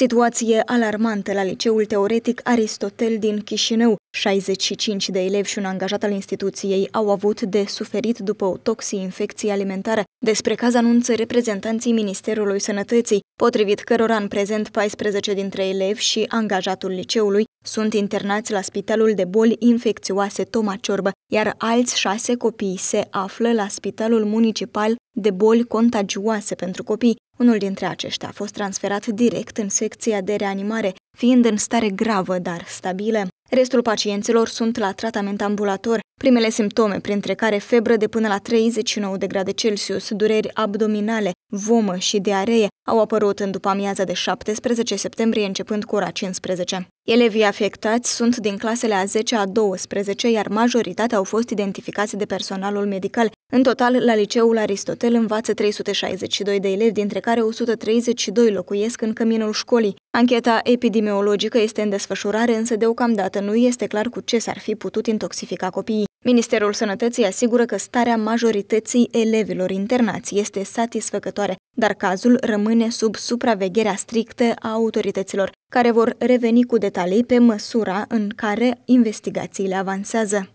Situație alarmantă la Liceul Teoretic Aristotel din Chișinău. 65 de elevi și un angajat al instituției au avut de suferit după o toxi-infecție alimentară. Despre caz anunță reprezentanții Ministerului Sănătății, potrivit cărora în prezent 14 dintre elevi și angajatul liceului sunt internați la Spitalul de Boli Infecțioase Toma Ciorbă, iar alți șase copii se află la Spitalul Municipal de Boli Contagioase pentru Copii. Unul dintre aceștia a fost transferat direct în secția de reanimare, fiind în stare gravă, dar stabilă. Restul pacienților sunt la tratament ambulator, primele simptome, printre care febră de până la 39 de grade Celsius, dureri abdominale, vomă și diaree, au apărut în după amiaza de 17 septembrie, începând cu ora 15. Elevii afectați sunt din clasele a 10 a 12, iar majoritatea au fost identificați de personalul medical. În total, la liceul Aristotel învață 362 de elevi, dintre care 132 locuiesc în căminul școlii. Ancheta epidemiologică este în desfășurare, însă deocamdată nu este clar cu ce s-ar fi putut intoxifica copiii. Ministerul Sănătății asigură că starea majorității elevilor internați este satisfăcătoare, dar cazul rămâne sub supravegherea strictă a autorităților, care vor reveni cu detalii pe măsura în care investigațiile avansează.